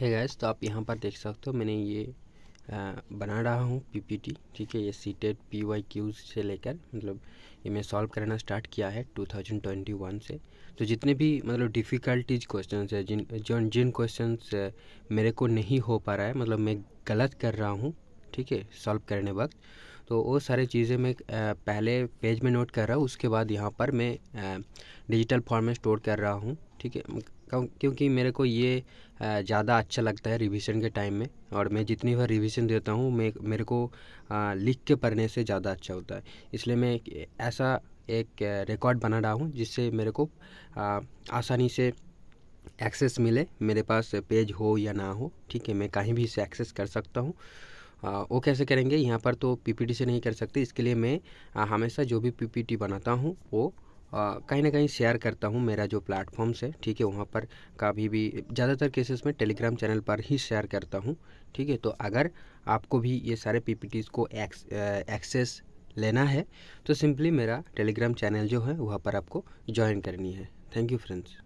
है गैस तो आप यहाँ पर देख सकते हो मैंने ये बना रहा हूँ पीपीटी ठीक है ये सी टेट पी वाई से लेकर मतलब ये मैं सॉल्व करना स्टार्ट किया है 2021 से तो जितने भी मतलब डिफ़िकल्टीज क्वेश्चन है जिन जिन जिन क्वेश्चन मेरे को नहीं हो पा रहा है मतलब मैं गलत कर रहा हूँ ठीक है सॉल्व करने वक्त तो वो सारे चीज़ें मैं पहले पेज में नोट कर रहा हूँ उसके बाद यहाँ पर मैं डिजिटल फॉर्म में स्टोर कर रहा हूँ ठीक है क्योंकि मेरे को ये ज़्यादा अच्छा लगता है रिवीजन के टाइम में और मैं जितनी बार रिवीजन देता हूँ मैं मेरे को लिख के पढ़ने से ज़्यादा अच्छा होता है इसलिए मैं ऐसा एक रिकॉर्ड बना रहा हूँ जिससे मेरे को आसानी से एक्सेस मिले मेरे पास पेज हो या ना हो ठीक है मैं कहीं भी इसे एक्सेस कर सकता हूँ वो कैसे करेंगे यहाँ पर तो पीपीटी से नहीं कर सकते इसके लिए मैं हमेशा जो भी पीपीटी बनाता हूँ वो कहीं ना कहीं शेयर करता हूँ मेरा जो प्लेटफॉर्म्स है ठीक है वहाँ पर कभी भी ज़्यादातर केसेस में टेलीग्राम चैनल पर ही शेयर करता हूँ ठीक है तो अगर आपको भी ये सारे पी को एक्सेस लेना है तो सिंपली मेरा टेलीग्राम चैनल जो है वहाँ पर आपको ज्वाइन करनी है थैंक यू फ्रेंड्स